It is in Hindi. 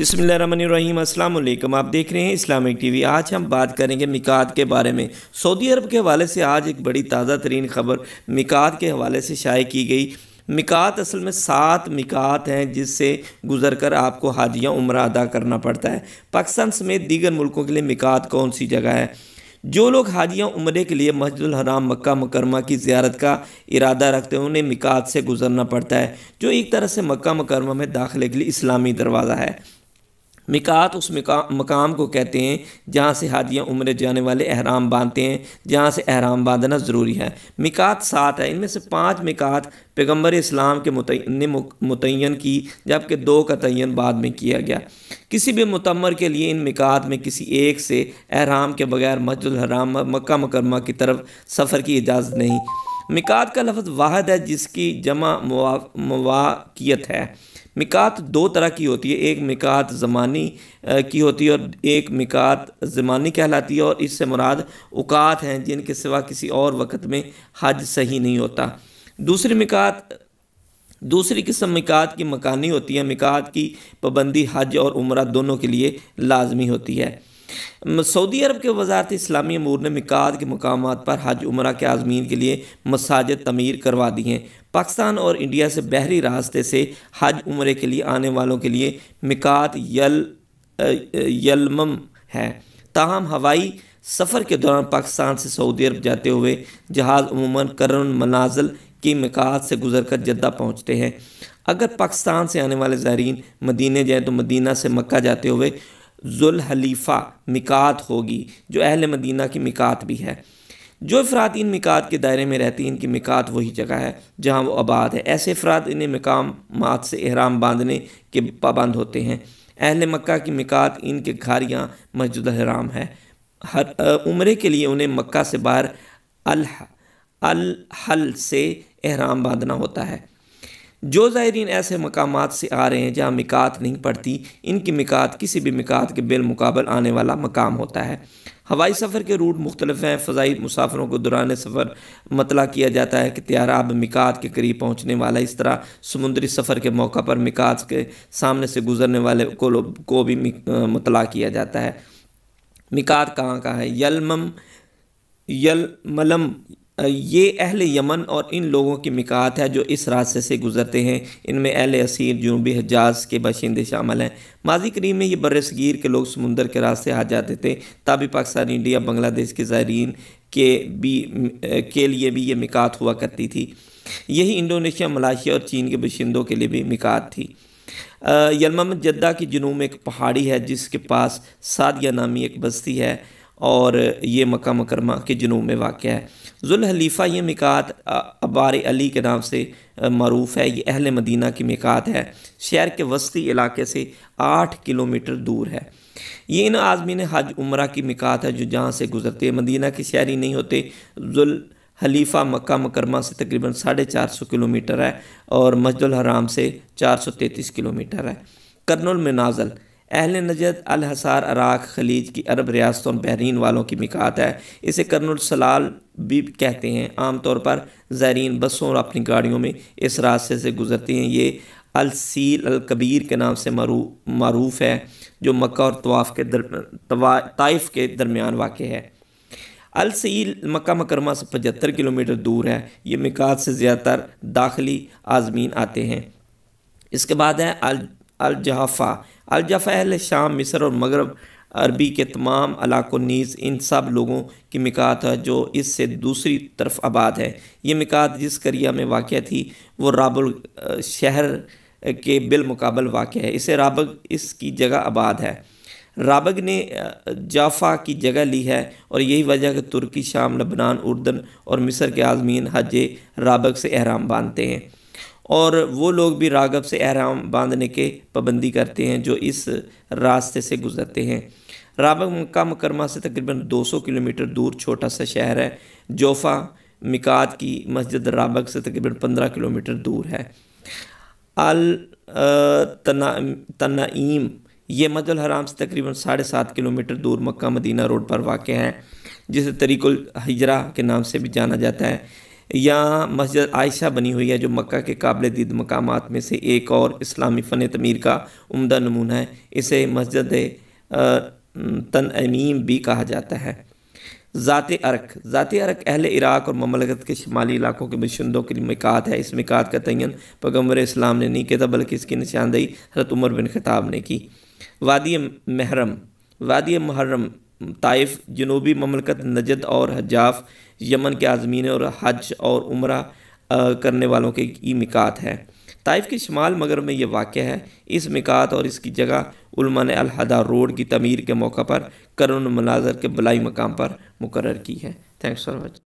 अस्सलाम वालेकुम आप देख रहे हैं इस्लामिक टीवी आज हम बात करेंगे मिकात के बारे में सऊदी अरब के हवाले से आज एक बड़ी ताज़ा तरीन खबर मिकात के हवाले से शाये की गई मिकात असल में सात मिकात हैं जिससे गुजर कर आपको हाजिया उम्र अदा करना पड़ता है पाकिस्तान समेत दीगर मुल्कों के लिए मिकात कौन सी जगह है जो लोग हाजिया उम्र के लिए मस्जिद हराम मक्का मकरमा की ज्यारत का इरादा रखते हैं उन्हें मिकात से गुजरना पड़ता है जो एक तरह से मक्का मकरमा में दाखिले के लिए इस्लामी दरवाज़ा है मिकात उस मकाम को कहते हैं जहाँ से हादियाँ उम्र जाने वाले अहराम बांधते हैं जहाँ से अहराम बांधना ज़रूरी है मिकात सात है इनमें से पाँच मिकात पैगम्बर इस्लाम के ने मुतन की जबकि दो का तयन बाद में किया गया किसी भी मतमर के लिए इन मिकात में किसी एक से अहराम के बगैर मस्जिद हराम मक्का मकरमा की तरफ सफ़र की इजाज़त नहीं मिकात का लफ्ज़ वाहद है जिसकी जमा मवाकियत है मिकात दो तरह की होती है एक मिकात ज़मानी की होती है और एक मिकात ज़मानी कहलाती है और इससे मुराद उकात हैं जिनके सिवा किसी और वक़्त में हज सही नहीं होता दूसरी मिकात दूसरी किस्म मिकात की मकानी होती है मिकात की पाबंदी हज और उम्र दोनों के लिए लाजमी होती है सऊदी अरब के वजारत इस्लामी अमूर ने मिकाद के मकाम पर हज उम्र के आज़मीन के लिए मसाजद तमीर करवा दी हैं पाकिस्तान और इंडिया से बहरी रास्ते से हज उम्र के लिए आने वालों के लिए मिकात यल यलमम है ताहम हवाई सफ़र के दौरान पाकिस्तान से सऊदी अरब जाते हुए जहाज़ अमूमन करन मनाजल की मिकात से गुजर कर जद्दा पहुँचते हैं अगर पाकिस्तान से आने वाले ज़ायरीन मदीने जाएँ तो मदीना से मक्का जाते हुए ज़ुलहलीफ़ा मिकात होगी जो अहल मदीना की मिकात भी है जो अफराद इन मिकात के दायरे में रहती हैं इनकी मिकात वही जगह है जहाँ वो आबाद है ऐसे अफराद इन्हें मात से अहराम बांधने के पाबंद होते हैं अहल मक्का की मिकात इनके घर या मस्जिद हराम है हर उम्र के लिए उन्हें मक्का से बाहर अल अल हल से अहराम बांधना होता है जो ज़ायरीन ऐसे मकाम से आ रहे हैं जहाँ मिकात नहीं पड़ती इनकी मिकात किसी भी मिकात के बिलमुकाबल आने वाला मकाम होता है हवाई सफ़र के रूट मुख्तलिफ हैं फ़जाई मुसाफरों को दौरान सफ़र मतला किया जाता है कि अब मिकात के करीब पहुँचने वाला इस तरह समुंदरी सफ़र के मौका पर मिकात के सामने से गुजरने वाले को, को भी मतला किया जाता है मिकात कहाँ का है यलम यलमलम ये अहल यमन और इन लोगों की मिकात है जो इस रास्ते से गुज़रते हैं इनमें अहल असीर जनूबी हजाज के बाशिंदे शामिल हैं माजी करीम में ये बरसगीर के लोग समुंदर के रास्ते आ जाते थे तभी पाकिस्तान इंडिया बांग्लादेश के ज़ायरीन के भी के लिए भी ये मिकात हुआ करती थी यही इंडोनेशिया मलाशिया और चीन के बाशिंदों के लिए भी मिकात थी यलमा जद्दा की जुनूब में एक पहाड़ी है जिसके पास सादिया नामी एक बस्ती है और ये मक्का मकरमा के जनूब में वाक़ है जुलहलीफ़ा ये मिकात अबार अली के नाम से मरूफ़ है ये अहल मदीना की मिकात है शहर के वस्ती इलाके से आठ किलोमीटर दूर है ये इन आज़मी ने हज उम्र की मिकात है जो जहाँ से गुजरते हैं मदीना के शहरी नहीं होते जुल हलीफ़ा मक्का मकरमा से तकरीबन साढ़े चार सौ किलोमीटर है और मस्जिद हराम से चार सौ तैंतीस किलोमीटर है कर्नल में नाजल अहल नजद अलहसार अराक खलीज की अरब रियासतों और बहरीन वालों की मिकात है इसे कर्नल भी कहते हैं आमतौर पर ज़ायरीन बसों और अपनी गाड़ियों में इस रास्ते से गुजरती हैं ये अलसील अलकबीर के नाम से मरूफ है जो मक्का और तवाफ़ के दर ताइफ के दरमियान वाक़ है अलसील मक्का मकरमा से पचहत्तर किलोमीटर दूर है ये मिकात से ज़्यादातर दाखिली आज़मीन आते हैं इसके बाद है अल अलजहाफ़ा अलजफ़ा अहल शाम मिस्र और मगरब अरबी के तमाम इलाकों नीज़ इन सब लोगों की मिकात है जो इससे दूसरी तरफ आबाद है ये मिकात जिस करिया में वाक़ थी वो राबुल शहर के बिलमकबल वाक़ है इसे राबग इसकी जगह आबाद है राबग ने जाफ़ा की जगह ली है और यही वजह कि तुर्की शाम लबनान उर्दन और मिस्र के आज़मीन हज राबग से अहराम बांधते हैं और वो लोग भी रागब से अहराम बांधने के पाबंदी करते हैं जो इस रास्ते से गुज़रते हैं राबक मक्का मकरमा से तकरीबन 200 किलोमीटर दूर छोटा सा शहर है जोफा मिकात की मस्जिद राबक से तकरीबन 15 किलोमीटर दूर है अल तना ये मजल हराम से तकरीबन साढ़े सात किलोमीटर दूर मक्का मदीना रोड पर वाक़ है जिसे तरीकुल हिजरा के नाम से भी जाना जाता है या मस्जिद आयशा बनी हुई है जो मक्का के काबिल दीद मकाम में से एक और इस्लामी फ़न तमीर का उमदा नमूना है इसे मस्जिद तन अमीम भी कहा जाता है ज़ात अरक ज़ात अरक अहल इराक और ममलगत के शमाली इलाकों के बशिंदों के लिए मिकात है इस मिकात का तयन पैगम्बर इस्लाम ने नहीं किया था बल्कि इसकी निशानदेही हरत उमर बिन खिताब ने की वादी महरम वादी महरम ताइफ जनूबी ममलकत नजद और हजाफ यमन के आज़मीन और हज और उम्र करने वालों के की मिकात है ताइफ के शमाल मगर में यह वाक़ है इस मिकात और इसकी जगह उलमा ने अलहदा रोड की तमीर के मौका पर करुण मनाजर के बलाई मकाम पर मुकर की है थैंक्स फॉर वॉचिंग